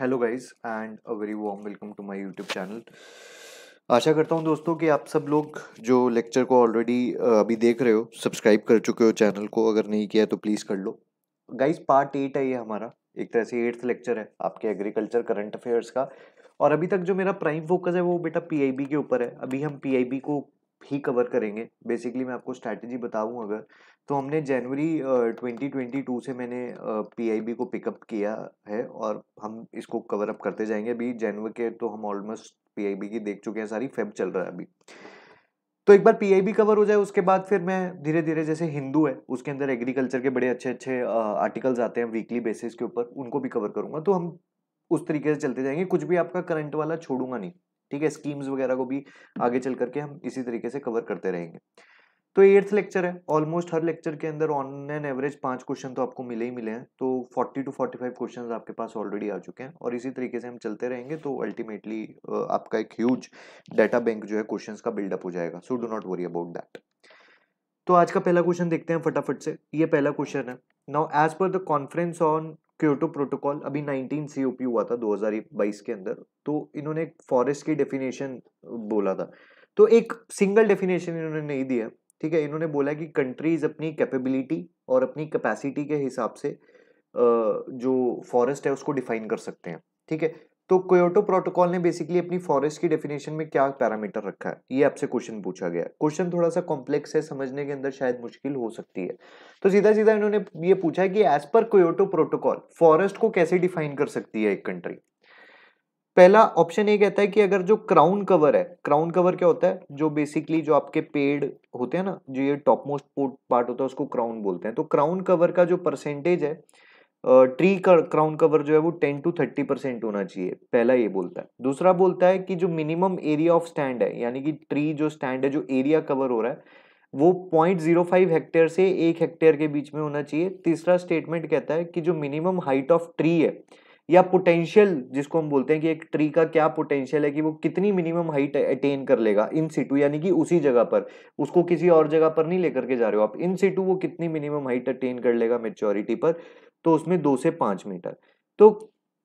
hello guys and a very warm welcome to my YouTube channel आशा करता हूं दोस्तों कि आप सब लोग जो लेक्चर को ऑलरेडी अभी देख रहे हो सब्सक्राइब कर चुके हो चैनल को अगर नहीं किया तो प्लीज़ कर लो गाइस पार्ट एट है ये हमारा एक तरह से एट्थ लेक्चर है आपके एग्रीकल्चर करंट अफेयर्स का और अभी तक जो मेरा प्राइम फोकस है वो बेटा पी के ऊपर है अभी हम पी को ही कवर करेंगे बेसिकली मैं आपको स्ट्रैटेजी बताऊं अगर तो हमने जनवरी ट्वेंटी ट्वेंटी टू से मैंने पीआईबी को पिकअप किया है और हम इसको कवर अप करते जाएंगे अभी जनवरी के तो हम ऑलमोस्ट पीआईबी की देख चुके हैं सारी फेब चल रहा है अभी तो एक बार पीआईबी कवर हो जाए उसके बाद फिर मैं धीरे धीरे जैसे हिंदू है उसके अंदर एग्रीकल्चर के बड़े अच्छे अच्छे आर्टिकल्स आते हैं वीकली बेसिस के ऊपर उनको भी कवर करूंगा तो हम उस तरीके से चलते जाएंगे कुछ भी आपका करंट वाला छोड़ूंगा नहीं ठीक है स्कीम्स वगैरह को भी आगे चल करके हम इसी तरीके से कवर करते रहेंगे तो एट्थ लेक्चर है ऑलमोस्ट हर लेक्चर के अंदर ऑन एन एवरेज पांच क्वेश्चन तो आपको मिले ही मिले हैं तो 40 टू 45 क्वेश्चन आपके पास ऑलरेडी आ चुके हैं और इसी तरीके से हम चलते रहेंगे तो अल्टीमेटली आपका एक ह्यूज डाटा बैंक जो है क्वेश्चन का बिल्डअप हो जाएगा so do not worry about that तो आज का पहला क्वेश्चन देखते हैं फटाफट से ये पहला क्वेश्चन है now as per the conference on Kyoto protocol अभी 19 सीओपी हुआ था 2022 के अंदर तो इन्होंने एक फॉरेस्ट की डेफिनेशन बोला था तो एक सिंगल डेफिनेशन इन्होंने नहीं दिया ठीक है इन्होंने बोला कि कंट्रीज अपनी कैपेबिलिटी और अपनी कैपेसिटी के हिसाब से जो फॉरेस्ट है उसको डिफाइन कर सकते हैं ठीक है तो क्योटो प्रोटोकॉल ने बेसिकली अपनी फॉरेस्ट की डेफिनेशन में क्या पैरामीटर रखा है ये आपसे क्वेश्चन पूछा गया है क्वेश्चन थोड़ा सा कॉम्प्लेक्स है समझने के अंदर शायद मुश्किल हो सकती है तो सीधा सीधा इन्होंने ये पूछा है कि as per Kyoto protocol forest को कैसे डिफाइन कर सकती है एक कंट्री पहला ऑप्शन ये कहता है कि अगर जो क्राउन कवर है क्राउन कवर क्या होता है जो बेसिकली जो आपके पेड़ होते हैं ना जो ये टॉप मोस्ट पार्ट होता है उसको क्राउन बोलते हैं तो क्राउन कवर का जो परसेंटेज है ट्री का क्राउन कवर जो है वो टेन टू थर्टी परसेंट होना चाहिए पहला ये बोलता है दूसरा बोलता है कि जो मिनिमम एरिया ऑफ स्टैंड है यानी कि ट्री जो स्टैंड है जो एरिया कवर हो रहा है वो पॉइंट जीरो फाइव हेक्टेयर से एक हेक्टेयर के बीच में होना चाहिए तीसरा स्टेटमेंट कहता है कि जो मिनिमम हाइट ऑफ ट्री है या पोटेंशियल जिसको हम बोलते हैं कि एक ट्री का क्या पोटेंशियल है कि वो कितनी मिनिमम हाइट अटेन कर लेगा इन सिटू यानी कि उसी जगह पर उसको किसी और जगह पर नहीं लेकर के जा रहे हो आप इन सिटू वो कितनी मिनिमम हाइट अटेन कर लेगा मेच्योरिटी पर तो उसमें दो से पांच मीटर तो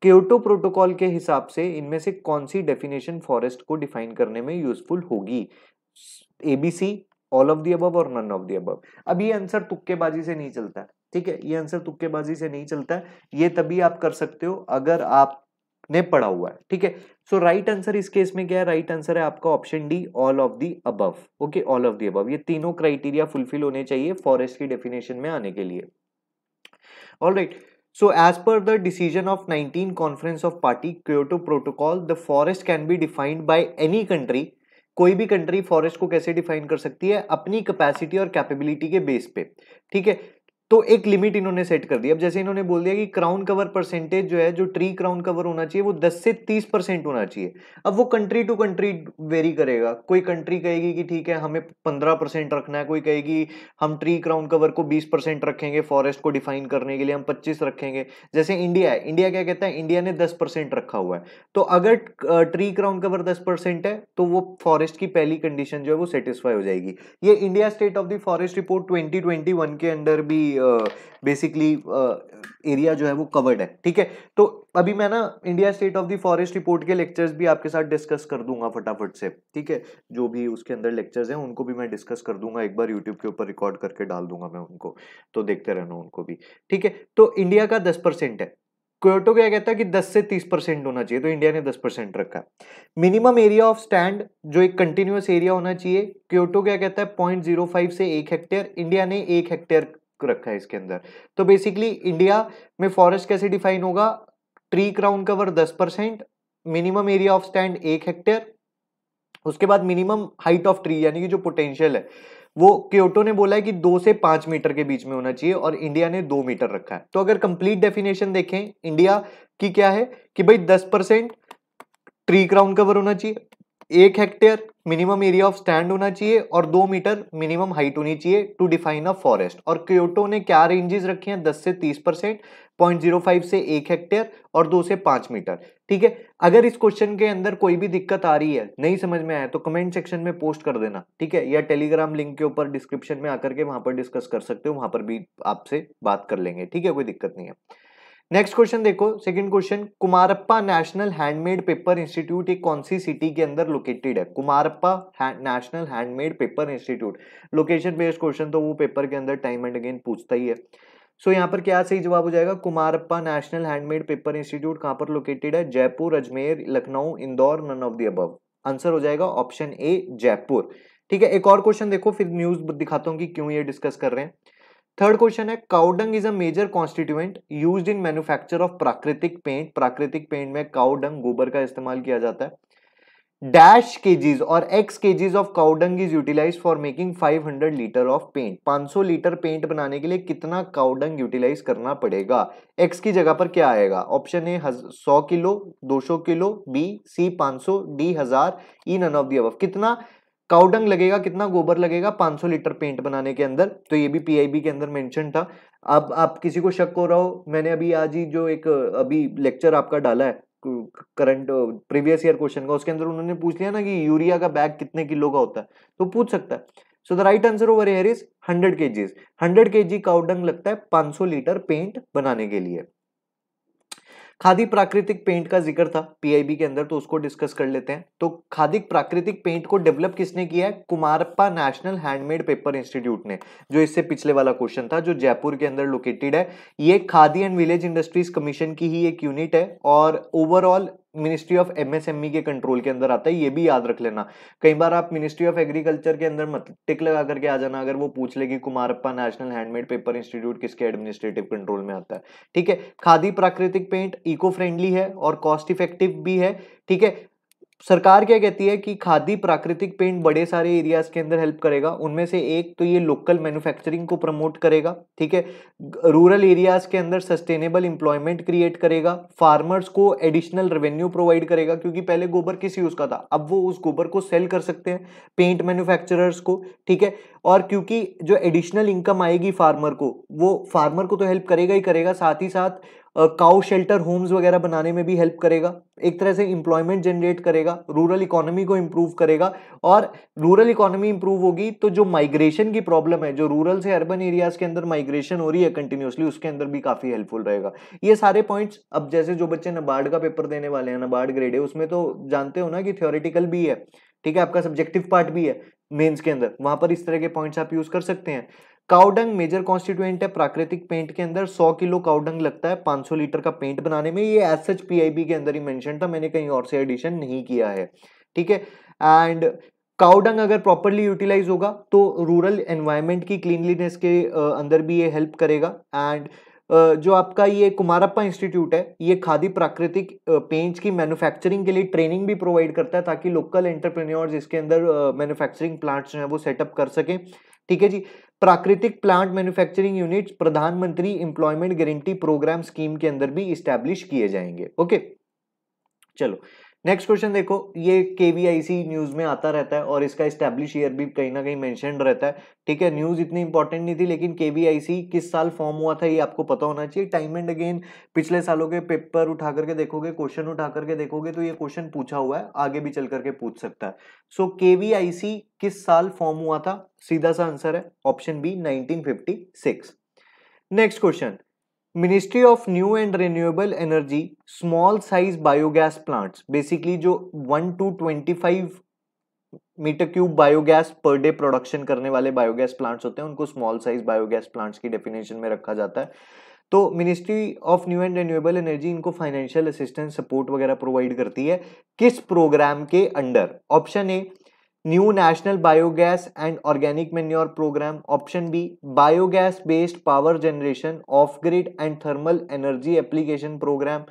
क्योटो प्रोटोकॉल के हिसाब से इनमें से कौन सी डेफिनेशन फॉरेस्ट को डिफाइन करने में यूजफुल होगी ABC all of the above और नन ऑफ दी अबव अब ये आंसर तुक्केबाजी से नहीं चलता है ठीक है ये आंसर तुक्केबाजी से नहीं चलता ये तभी आप कर सकते हो अगर आपने पढ़ा हुआ है ठीक है सो राइट आंसर इस केस में क्या है राइट right आंसर है आपका option D all of the above okay all of the above ये तीनों क्राइटेरिया फुलफिल होने चाहिए फॉरेस्ट की डेफिनेशन में आने के लिए all right so as per the decision of 19 conference of party kyoto protocol the forest can be defined by any country कोई भी कंट्री फॉरेस्ट को कैसे डिफाइन कर सकती है अपनी कैपेसिटी और कैपेबिलिटी के बेस पे ठीक है तो एक लिमिट इन्होंने सेट कर दी अब जैसे इन्होंने बोल दिया कि क्राउन कवर परसेंटेज जो है जो ट्री क्राउन कवर होना चाहिए वो 10 से 30 परसेंट होना चाहिए अब वो कंट्री टू कंट्री वेरी करेगा कोई कंट्री कहेगी कि ठीक है हमें 15 परसेंट रखना है कोई कहेगी हम ट्री क्राउन कवर को 20 परसेंट रखेंगे फॉरेस्ट को डिफाइन करने के लिए हम पच्चीस रखेंगे जैसे इंडिया है इंडिया क्या कहता है इंडिया ने दस रखा हुआ है तो अगर ट्री क्राउन कवर दस है तो वो फॉरेस्ट की पहली कंडीशन जो है वो सेटिस्फाई हो जाएगी ये India state of the forest report twenty के अंदर भी बेसिकली एरिया जो है वो कवर्ड है ठीक है तो अभी मैं ना India state of the forest report के लेक्चर्स भी आपके साथ डिस्कस कर दूंगा फटाफट से ठीक है जो भी उसके अंदर लेक्चर्स हैं उनको भी मैं डिस्कस कर दूंगा एक बार यूट्यूब के ऊपर रिकॉर्ड करके डाल दूंगा मैं उनको तो देखते रहना उनको भी ठीक है तो इंडिया का दस है क्योटो क्या कहता है कि 10 से 30 परसेंट होना चाहिए तो इंडिया ने 10 परसेंट रखा मिनिमम एरिया ऑफ स्टैंड जो एक कंटिन्यूस एरिया होना चाहिए क्योटो क्या कहता है 0.05 से एक हेक्टेयर इंडिया ने एक हेक्टेयर रखा है इसके अंदर तो बेसिकली इंडिया में फॉरेस्ट कैसे डिफाइन होगा ट्री क्राउन कवर दस percent minimum area of stand एक हेक्टेयर उसके बाद मिनिमम हाइट ऑफ ट्री यानी कि जो पोटेंशियल है वो क्योटो ने बोला है कि दो से पांच मीटर के बीच में होना चाहिए और इंडिया ने दो मीटर रखा है तो अगर कंप्लीट डेफिनेशन देखें इंडिया की क्या है कि भाई दस परसेंट ट्री क्राउन कवर होना चाहिए एक hectare minimum area of stand होना चाहिए और दो मीटर मिनिमम हाइट होनी चाहिए टू डिफाइन अ फॉरेस्ट और क्योटो ने क्या रेंजेस रखे हैं दस से तीस परसेंट पॉइंट जीरो फाइव से एक हेक्टेयर और दो से पांच मीटर ठीक है अगर इस क्वेश्चन के अंदर कोई भी दिक्कत आ रही है नहीं समझ में आया तो कमेंट सेक्शन में पोस्ट कर देना ठीक है या टेलीग्राम लिंक के ऊपर डिस्क्रिप्शन में आकर के वहां पर डिस्कस कर सकते हो वहां पर भी आपसे बात कर लेंगे ठीक है कोई दिक्कत नहीं है नेक्स्ट क्वेश्चन देखो second question Kumarappa national handmade paper institute एक कौन सी सिटी के अंदर लोकेटेड है Kumarappa national handmade paper institute location based question तो वो पेपर के अंदर टाइम एंड अगेन पूछता ही है सो so, यहाँ पर क्या सही जवाब हो जाएगा Kumarappa national handmade paper institute कहाँ पर लोकेटेड है Jaipur Ajmer Lucknow Indore none of the above answer हो जाएगा ऑप्शन ए जयपुर ठीक है एक और क्वेश्चन देखो फिर न्यूज दिखाता हूँ कि क्यों ये डिस्कस कर रहे हैं थर्ड क्वेश्चन है cowdung is a major constituent used in manufacture of Prakritik paint Prakritik paint में काउडंग गोबर का इस्तेमाल किया जाता है डैश केजीज और X kgs of cowdung is utilise for making 500 litre of paint 500 litre paint बनाने के लिए कितना काउडंग यूटिलाइज करना पड़ेगा एक्स की जगह पर क्या आएगा ऑप्शन ए सौ kilo 200 kilo B C 500 D हजार ई नन ऑफ दी कितना काउडंग लगेगा कितना गोबर लगेगा 500 लीटर पेंट बनाने के अंदर तो ये भी पीआईबी के अंदर मेंशन था अब आप किसी को शक हो रहा हो मैंने अभी आज ही जो एक अभी लेक्चर आपका डाला है करंट प्रीवियस ईयर क्वेश्चन का उसके अंदर उन्होंने पूछ लिया ना कि यूरिया का बैग कितने किलो का होता है तो पूछ सकता है so the right answer over here is hundred kgs hundred के जी काउडंग लगता है 500 लीटर पेंट बनाने के लिए खादी प्राकृतिक पेंट का जिक्र था पीआईबी के अंदर तो उसको डिस्कस कर लेते हैं तो खादी प्राकृतिक पेंट को डेवलप किसने किया है Kumarappa national handmade paper institute ने जो इससे पिछले वाला क्वेश्चन था जो जयपुर के अंदर लोकेटेड है ये Khadi and village industries commission की ही एक यूनिट है और ओवरऑल मिनिस्ट्री ऑफ एमएसएमई के कंट्रोल के अंदर आता है ये भी याद रख लेना कई बार आप मिनिस्ट्री ऑफ एग्रीकल्चर के अंदर मत टिक लगा करके आ जाना अगर वो पूछ कि Kumarappa national handmade paper institute किसके एडमिनिस्ट्रेटिव कंट्रोल में आता है ठीक है खादी प्राकृतिक पेंट इको फ्रेंडली है और कॉस्ट इफेक्टिव भी है ठीक है सरकार क्या कहती है कि खादी प्राकृतिक पेंट बड़े सारे एरियाज के अंदर हेल्प करेगा उनमें से एक तो ये लोकल मैन्युफैक्चरिंग को प्रमोट करेगा ठीक है रूरल एरियाज के अंदर सस्टेनेबल एम्प्लॉयमेंट क्रिएट करेगा फार्मर्स को एडिशनल रेवेन्यू प्रोवाइड करेगा क्योंकि पहले गोबर किस यूज़ का था अब वो उस गोबर को सेल कर सकते हैं पेंट मैन्युफैक्चरर्स को ठीक है और क्योंकि जो एडिशनल इनकम आएगी फार्मर को वो फार्मर को तो हेल्प करेगा ही करेगा साथ ही साथ काउ शेल्टर होम्स वगैरह बनाने में भी हेल्प करेगा एक तरह से इंप्लॉयमेंट जनरेट करेगा रूरल इकोनॉमी को इम्प्रूव करेगा और रूरल इकोनॉमी इम्प्रूव होगी तो जो माइग्रेशन की प्रॉब्लम है जो रूरल से अर्बन एरियाज के अंदर माइग्रेशन हो रही है कंटिन्यूसली उसके अंदर भी काफ़ी हेल्पफुल रहेगा ये सारे पॉइंट्स अब जैसे जो बच्चे नबार्ड का पेपर देने वाले हैं नबार्ड ग्रेड है उसमें तो जानते हो ना कि थियोरिटिकल भी है ठीक है आपका सब्जेक्टिव पार्ट भी है मेन्स के अंदर वहां पर इस तरह के पॉइंट्स आप यूज कर सकते हैं काउडंग मेजर कॉन्स्टिट्यूएंट है प्राकृतिक पेंट के अंदर 100 किलो काउडंग लगता है 500 लीटर का पेंट बनाने में ये एस एच बी के अंदर ही मेंशन था मैंने कहीं और से एडिशन नहीं किया है ठीक है एंड काउडंग अगर प्रॉपरली यूटिलाइज होगा तो रूरल एनवायरमेंट की क्लीनलीनेस के अंदर भी ये हेल्प करेगा एंड जो आपका ये कुमारप्पा इंस्टीट्यूट है ये खादी प्राकृतिक पेंट्स की मैन्युफैक्चरिंग के लिए ट्रेनिंग भी प्रोवाइड करता है ताकि लोकल एंटरप्रेन्योर्स इसके अंदर मैन्युफैक्चरिंग प्लांट्स जो हैं वो सेटअप कर सकें ठीक है जी Prakritik plant manufacturing unit Pradhanmantri employment guarantee programme scheme के अंदर भी स्टैब्लिश किए जाएंगे ओके चलो नेक्स्ट क्वेश्चन देखो ये के न्यूज में आता रहता है और इसका स्टैब्लिश ईयर भी कहीं ना कहीं मैंशन रहता है ठीक है न्यूज इतनी इंपॉर्टेंट नहीं थी लेकिन के किस साल फॉर्म हुआ था ये आपको पता होना चाहिए टाइम एंड अगेन पिछले सालों के पेपर उठा करके देखोगे क्वेश्चन उठा करके देखोगे तो ये क्वेश्चन पूछा हुआ है आगे भी चल करके पूछ सकता है सो के किस साल फॉर्म हुआ था सीधा सा आंसर है option B nineteen next question ministry of new and renewable energy small size biogas plants basically जो one to twenty five metre cube biogas per day production करने वाले बायोगैस प्लांट्स होते हैं उनको स्मॉल साइज बायोगैस प्लांट्स की definition में रखा जाता है तो ministry of new and renewable energy इनको फाइनेंशियल असिस्टेंस सपोर्ट वगैरह प्रोवाइड करती है किस प्रोग्राम के under option A new national biogas and organic manure programme option B biogas based power generation off grid and thermal energy application programme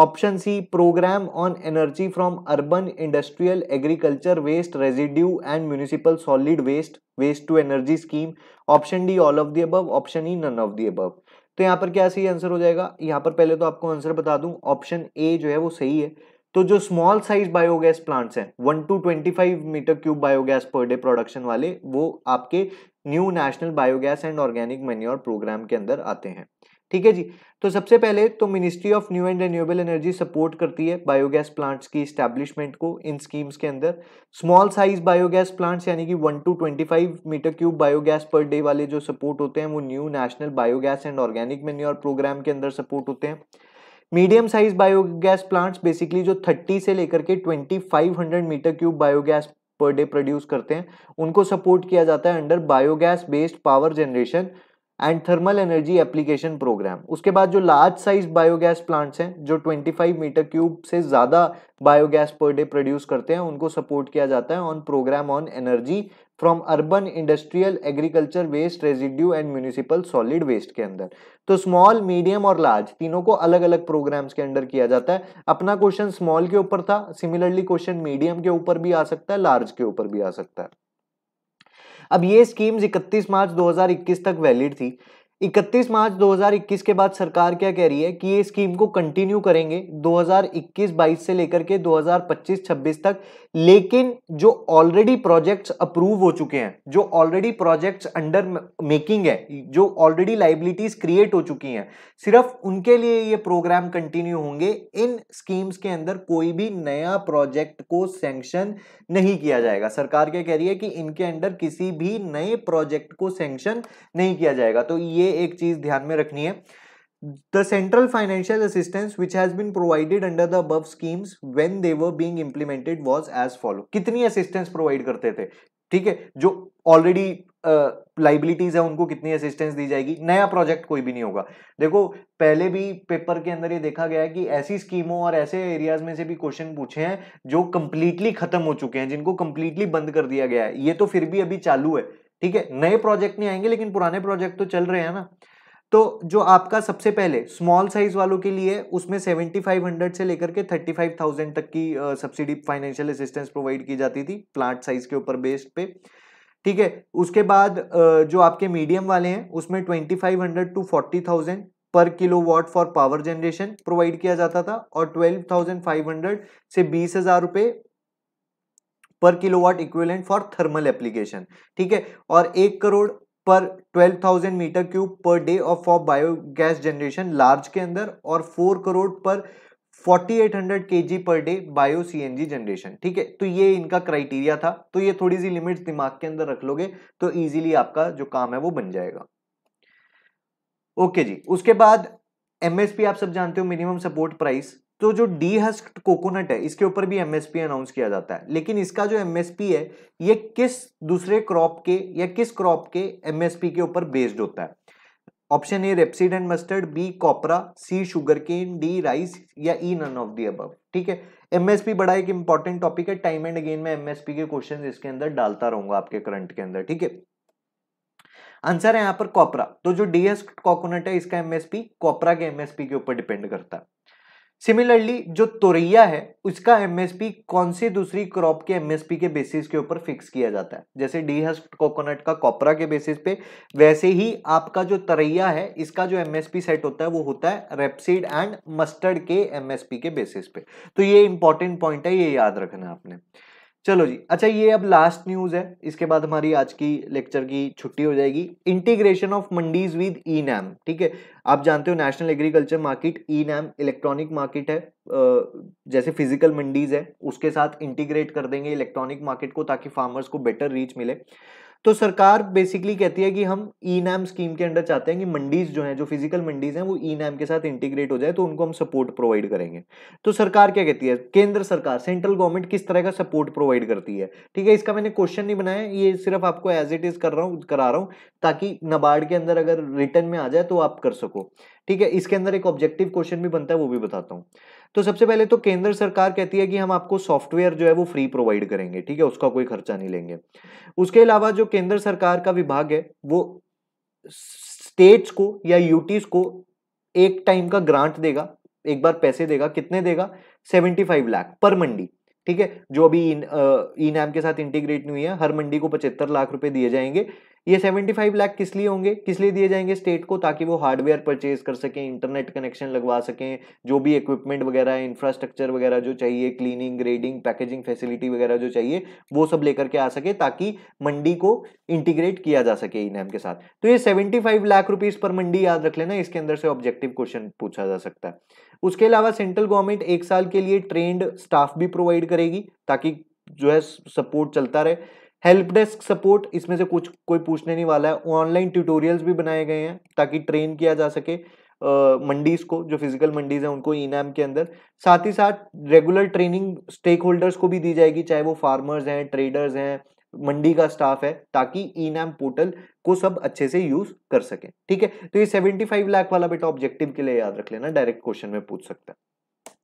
option C programme on energy from urban industrial agriculture waste residue and municipal solid waste waste to energy scheme option D all of the above option E none of the above तो यहाँ पर क्या सही answer हो जाएगा यहाँ पर पहले तो आपको आंसर बता दूँ ऑप्शन ए जो है वो सही है तो जो स्मॉल साइज बायोगैस प्लांट्स हैं one to twenty five metre cube biogas per day production वाले वो आपके new national biogas and organic manure programme के अंदर आते हैं ठीक है जी तो सबसे पहले तो ministry of new and renewable energy support करती है बायोगैस प्लांट्स की स्टैब्लिशमेंट को इन स्कीम्स के अंदर स्मॉल साइज बायोगैस प्लांट्स यानी कि one to twenty five metre cube biogas per day वाले जो सपोर्ट होते हैं वो new national biogas and organic manure programme के अंदर सपोर्ट होते हैं medium size biogas plants basically जो 30 से लेकर के 2500 metre cube biogas per day produce करते हैं उनको सपोर्ट किया जाता है under biogas based power generation and thermal energy application programme उसके बाद जो लार्ज साइज बायोगैस प्लांट्स हैं जो 25 मीटर क्यूब से ज़्यादा बायोगैस पर डे प्रोड्यूस करते हैं उनको सपोर्ट किया जाता है on programme on energy from urban industrial agriculture waste residue and municipal solid waste के अंदर तो स्मॉल मीडियम और लार्ज तीनों को अलग अलग प्रोग्राम्स के अंडर किया जाता है अपना क्वेश्चन स्मॉल के ऊपर था सिमिलरली क्वेश्चन मीडियम के ऊपर भी आ सकता है लार्ज के ऊपर भी आ सकता है अब ये स्कीम्स 31 मार्च 2021 तक वैलिड थी 31 मार्च 2021 के बाद सरकार क्या कह रही है कि ये स्कीम को कंटिन्यू करेंगे 2021-22 से लेकर के 2025-26 तक लेकिन जो ऑलरेडी प्रोजेक्ट्स अप्रूव हो चुके हैं जो ऑलरेडी प्रोजेक्ट्स अंडर मेकिंग है जो ऑलरेडी लाइबिलिटीज क्रिएट हो चुकी हैं सिर्फ उनके लिए ये प्रोग्राम कंटिन्यू होंगे इन स्कीम्स के अंदर कोई भी नया प्रोजेक्ट को सेंक्शन नहीं किया जाएगा सरकार क्या कह रही है कि इनके अंडर किसी भी नए प्रोजेक्ट को सेंक्शन नहीं किया जाएगा तो ये एक चीज ध्यान में रखनी है the central financial assistance which has been provided under the above schemes when they were being implemented was as follow कितनी असिस्टेंस प्रोवाइड करते थे ठीक है जो ऑलरेडी लाइबिलिटीज uh, है उनको कितनी असिस्टेंस दी जाएगी नया प्रोजेक्ट कोई भी नहीं होगा देखो पहले भी पेपर के अंदर ये देखा गया है कि ऐसी स्कीमों और ऐसे एरियाज में से भी क्वेश्चन पूछे हैं जो कंप्लीटली खत्म हो चुके हैं जिनको कंप्लीटली बंद कर दिया गया है ये तो फिर भी अभी चालू है ठीक है नए प्रोजेक्ट नहीं आएंगे लेकिन पुराने प्रोजेक्ट तो चल रहे हैं ना तो जो आपका सबसे पहले स्मॉल साइज वालों के लिए उसमें 7500 से लेकर के 35,000 तक की सब्सिडी फाइनेंशियल असिस्टेंस प्रोवाइड की जाती थी प्लांट साइज के ऊपर बेस्ड पे ठीक है उसके बाद जो आपके मीडियम वाले हैं उसमें 2500 to 40,000 per kilowatt for power generation provide किया जाता था और 12,500 से बीस हजार रुपए per kilowatt equivalent for thermal application ठीक है और एक crore per 12,000 metre cube per day of for biogas generation large के अंदर और फोर करोड़ पर 4800 KG per day bio CNG generation ठीक है तो ये इनका क्राइटेरिया था तो ये थोड़ी सी लिमिट्स दिमाग के अंदर रख लोगे तो इजीली आपका जो काम है वो बन जाएगा ओके जी उसके बाद एमएसपी आप सब जानते हो मिनिमम सपोर्ट प्राइस तो जो डी हस्ट कोकोनट है इसके ऊपर भी एमएसपी अनाउंस किया जाता है लेकिन इसका जो एमएसपी है ये किस दूसरे क्रॉप के या किस क्रॉप के एमएसपी के ऊपर बेस्ड होता है option A rapeseed and mustard B copra C sugarcane D rice या ई नन ऑफ दी अब ठीक है एमएसपी बड़ा एक इंपॉर्टेंट टॉपिक है टाइम एंड अगेन मैं एमएसपी के क्वेश्चन इसके अंदर डालता रहूंगा आपके करंट के अंदर ठीक है आंसर है यहां पर कॉपरा तो जो डीएस कोकोनट है इसका एमएसपी कॉपरा के एमएसपी के ऊपर डिपेंड करता है सिमिलरली जो तोरैया है उसका एमएसपी कौन सी दूसरी क्रॉप के एमएसपी के बेसिस के ऊपर फिक्स किया जाता है जैसे डीहस्ट कोकोनट का कॉपरा के बेसिस पे वैसे ही आपका जो तरैया है इसका जो एमएसपी सेट होता है वो होता है रेपसीड एंड मस्टर्ड के एमएसपी के बेसिस पे तो ये इंपॉर्टेंट पॉइंट है ये याद रखना आपने चलो जी अच्छा ये अब लास्ट न्यूज है इसके बाद हमारी आज की लेक्चर की छुट्टी हो जाएगी integration of mandis with e NAM ठीक है आप जानते हो national agriculture market e NAM electronic market है जैसे फिजिकल मंडीज है उसके साथ इंटीग्रेट कर देंगे इलेक्ट्रॉनिक मार्केट को ताकि फार्मर्स को बेटर रीच मिले तो सरकार बेसिकली कहती है कि हम ई नैम स्कीम के अंडर चाहते हैं कि मंडीज जो हैं जो फिजिकल मंडीज हैं वो ई e नैम के साथ इंटीग्रेट हो जाए तो उनको हम सपोर्ट प्रोवाइड करेंगे तो सरकार क्या कहती है केंद्र सरकार सेंट्रल गवर्नमेंट किस तरह का सपोर्ट प्रोवाइड करती है ठीक है इसका मैंने क्वेश्चन नहीं बनाया ये सिर्फ आपको एज इट इज कर रहा हूँ करा रहा हूँ ताकि नबार्ड के अंदर अगर रिटर्न में आ जाए तो आप कर सको ठीक है इसके अंदर एक ऑब्जेक्टिव क्वेश्चन भी बनता है वो भी बताता हूँ तो सबसे पहले तो केंद्र सरकार कहती है कि हम आपको सॉफ्टवेयर जो है वो फ्री प्रोवाइड करेंगे ठीक है उसका कोई खर्चा नहीं लेंगे उसके अलावा जो केंद्र सरकार का विभाग है वो स्टेट्स को या यूटीज को एक टाइम का ग्रांट देगा एक बार पैसे देगा कितने देगा सेवेंटी फाइव लाख पर मंडी ठीक है जो अभी ई नाम के साथ इंटीग्रेट नहीं हुई है हर मंडी को पचहत्तर लाख रुपए दिए जाएंगे ये 75 लाख किस लिए होंगे किस लिए दिए जाएंगे स्टेट को ताकि वो हार्डवेयर परचेज कर सकें इंटरनेट कनेक्शन लगवा सकें जो भी इक्विपमेंट वगैरह इंफ्रास्ट्रक्चर वगैरह जो चाहिए क्लीनिंग ग्रेडिंग पैकेजिंग फैसिलिटी वगैरह जो चाहिए वो सब लेकर के आ सके ताकि मंडी को इंटीग्रेट किया जा सके ई के साथ तो ये सेवेंटी लाख रुपीज पर मंडी याद रख लेना इसके अंदर से ऑब्जेक्टिव क्वेश्चन पूछा जा सकता है उसके अलावा सेंट्रल गवर्नमेंट एक साल के लिए ट्रेंड स्टाफ भी प्रोवाइड करेगी ताकि जो है सपोर्ट चलता रहे हेल्प डेस्क सपोर्ट इसमें से कुछ कोई पूछने नहीं वाला है ऑनलाइन ट्यूटोरियल्स भी बनाए गए हैं ताकि ट्रेन किया जा सके मंडीज़ को जो फिजिकल मंडीज़ हैं उनको ई e के अंदर साथ ही साथ रेगुलर ट्रेनिंग स्टेक होल्डर्स को भी दी जाएगी चाहे वो फार्मर्स हैं ट्रेडर्स हैं मंडी का स्टाफ है ताकि ई नैम पोर्टल को सब अच्छे से यूज कर सके ठीक है तो ये 75 लाख वाला बेटा ऑब्जेक्टिव के लिए याद रख लेना डायरेक्ट क्वेश्चन में पूछ सकता है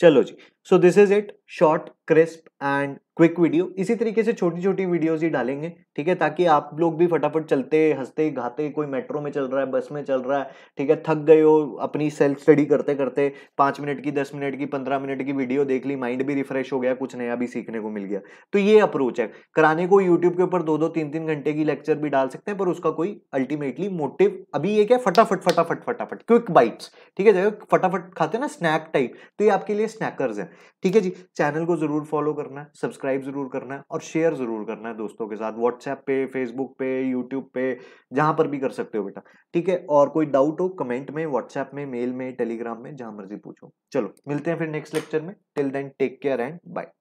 चलो जी so this is it short crisp and quick video इसी तरीके से छोटी छोटी वीडियोज ही डालेंगे ठीक है ताकि आप लोग भी फटाफट चलते हंसते घाते कोई मेट्रो में चल रहा है बस में चल रहा है ठीक है थक गए हो अपनी सेल्फ स्टडी करते करते पाँच मिनट की दस मिनट की पंद्रह मिनट की वीडियो देख ली माइंड भी रिफ्रेश हो गया कुछ नया भी सीखने को मिल गया तो ये अप्रोच है कराने को यूट्यूब के ऊपर दो दो तीन तीन घंटे की लेक्चर भी डाल सकते हैं पर उसका कोई अल्टीमेटली मोटिव अभी ये क्या फटाफट फटाफट फटाफट क्विक बाइट्स ठीक है जगह फटाफट खाते ना स्नैक टाइप तो ये आपके लिए स्नैकर्स हैं ठीक है जी चैनल को जरूर फॉलो करना है सब्सक्राइब जरूर करना है और शेयर जरूर करना है दोस्तों के साथ व्हाट्सएप पे फेसबुक पे यूट्यूब पे जहां पर भी कर सकते हो बेटा ठीक है और कोई डाउट हो कमेंट में व्हाट्सएप में मेल में टेलीग्राम में जहां मर्जी पूछो चलो मिलते हैं फिर नेक्स्ट लेक्चर में till then take care and bye